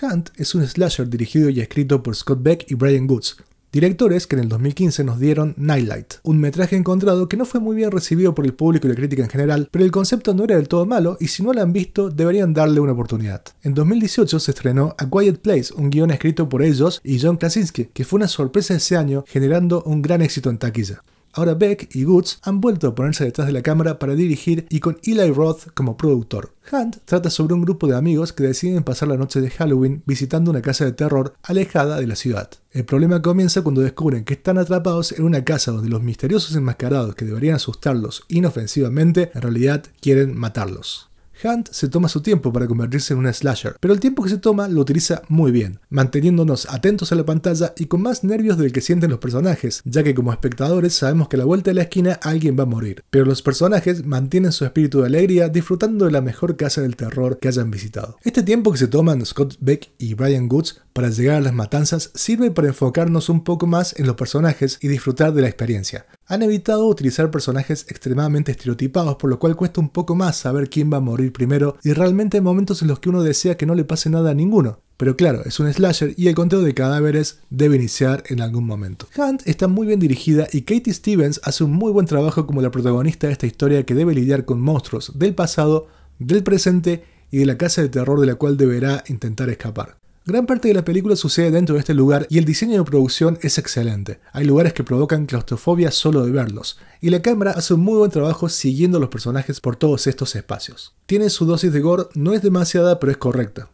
Hunt es un slasher dirigido y escrito por Scott Beck y Brian Goods, directores que en el 2015 nos dieron Nightlight, un metraje encontrado que no fue muy bien recibido por el público y la crítica en general, pero el concepto no era del todo malo y si no lo han visto deberían darle una oportunidad. En 2018 se estrenó A Quiet Place, un guion escrito por ellos y John Krasinski, que fue una sorpresa ese año generando un gran éxito en taquilla. Ahora Beck y Woods han vuelto a ponerse detrás de la cámara para dirigir y con Eli Roth como productor. Hunt trata sobre un grupo de amigos que deciden pasar la noche de Halloween visitando una casa de terror alejada de la ciudad. El problema comienza cuando descubren que están atrapados en una casa donde los misteriosos enmascarados que deberían asustarlos inofensivamente en realidad quieren matarlos. Hunt se toma su tiempo para convertirse en un slasher, pero el tiempo que se toma lo utiliza muy bien, manteniéndonos atentos a la pantalla y con más nervios del que sienten los personajes, ya que como espectadores sabemos que a la vuelta de la esquina alguien va a morir, pero los personajes mantienen su espíritu de alegría disfrutando de la mejor casa del terror que hayan visitado. Este tiempo que se toman Scott Beck y Brian Goods para llegar a las matanzas sirve para enfocarnos un poco más en los personajes y disfrutar de la experiencia. Han evitado utilizar personajes extremadamente estereotipados, por lo cual cuesta un poco más saber quién va a morir primero, y realmente hay momentos en los que uno desea que no le pase nada a ninguno. Pero claro, es un slasher y el conteo de cadáveres debe iniciar en algún momento. Hunt está muy bien dirigida y Katie Stevens hace un muy buen trabajo como la protagonista de esta historia que debe lidiar con monstruos del pasado, del presente y de la casa de terror de la cual deberá intentar escapar. Gran parte de la película sucede dentro de este lugar y el diseño de producción es excelente. Hay lugares que provocan claustrofobia solo de verlos, y la cámara hace un muy buen trabajo siguiendo a los personajes por todos estos espacios. Tiene su dosis de gore, no es demasiada pero es correcta.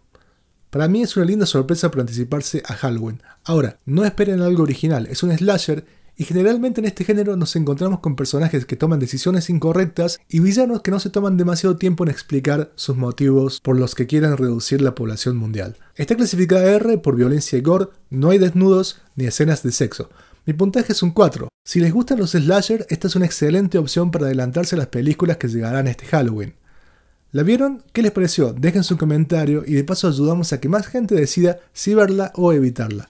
Para mí es una linda sorpresa por anticiparse a Halloween. Ahora, no esperen algo original, es un slasher y generalmente en este género nos encontramos con personajes que toman decisiones incorrectas y villanos que no se toman demasiado tiempo en explicar sus motivos por los que quieren reducir la población mundial. Está clasificada R por violencia y gore, no hay desnudos ni escenas de sexo. Mi puntaje es un 4. Si les gustan los slasher, esta es una excelente opción para adelantarse a las películas que llegarán este Halloween. ¿La vieron? ¿Qué les pareció? Dejen su comentario y de paso ayudamos a que más gente decida si verla o evitarla.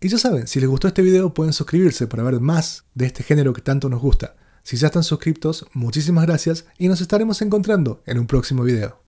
Y ya saben, si les gustó este video pueden suscribirse para ver más de este género que tanto nos gusta. Si ya están suscriptos, muchísimas gracias y nos estaremos encontrando en un próximo video.